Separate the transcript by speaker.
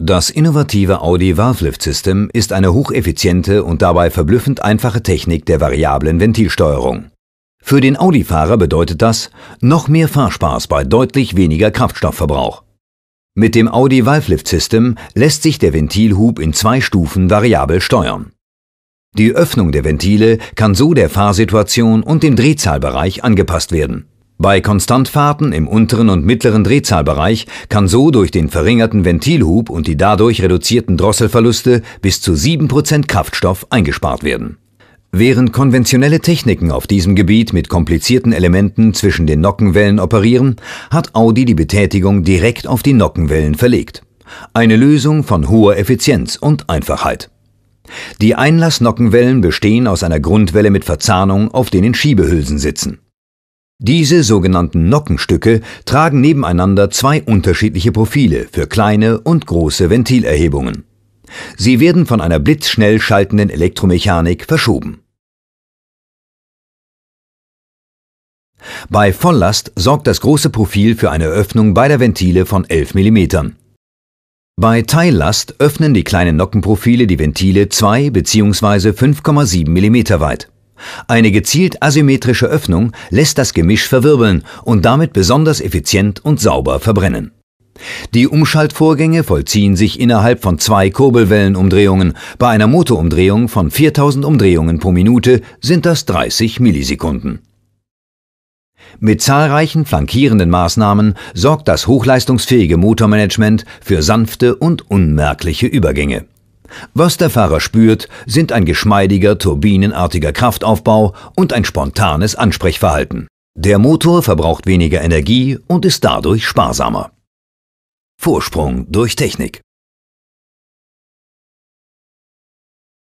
Speaker 1: Das innovative Audi Valve Lift System ist eine hocheffiziente und dabei verblüffend einfache Technik der variablen Ventilsteuerung. Für den Audi-Fahrer bedeutet das noch mehr Fahrspaß bei deutlich weniger Kraftstoffverbrauch. Mit dem Audi Valve Lift System lässt sich der Ventilhub in zwei Stufen variabel steuern. Die Öffnung der Ventile kann so der Fahrsituation und dem Drehzahlbereich angepasst werden bei Konstantfahrten im unteren und mittleren Drehzahlbereich kann so durch den verringerten Ventilhub und die dadurch reduzierten Drosselverluste bis zu 7% Kraftstoff eingespart werden. Während konventionelle Techniken auf diesem Gebiet mit komplizierten Elementen zwischen den Nockenwellen operieren, hat Audi die Betätigung direkt auf die Nockenwellen verlegt. Eine Lösung von hoher Effizienz und Einfachheit. Die Einlassnockenwellen bestehen aus einer Grundwelle mit Verzahnung, auf denen Schiebehülsen sitzen. Diese sogenannten Nockenstücke tragen nebeneinander zwei unterschiedliche Profile für kleine und große Ventilerhebungen. Sie werden von einer blitzschnell schaltenden
Speaker 2: Elektromechanik verschoben.
Speaker 1: Bei Volllast sorgt das große Profil für eine Öffnung beider Ventile von 11 mm. Bei Teillast öffnen die kleinen Nockenprofile die Ventile 2 bzw. 5,7 mm weit. Eine gezielt asymmetrische Öffnung lässt das Gemisch verwirbeln und damit besonders effizient und sauber verbrennen. Die Umschaltvorgänge vollziehen sich innerhalb von zwei Kurbelwellenumdrehungen. Bei einer Motorumdrehung von 4000 Umdrehungen pro Minute sind das 30 Millisekunden. Mit zahlreichen flankierenden Maßnahmen sorgt das hochleistungsfähige Motormanagement für sanfte und unmerkliche Übergänge. Was der Fahrer spürt, sind ein geschmeidiger, turbinenartiger Kraftaufbau und ein spontanes Ansprechverhalten. Der Motor verbraucht weniger Energie und ist dadurch sparsamer. Vorsprung
Speaker 2: durch Technik.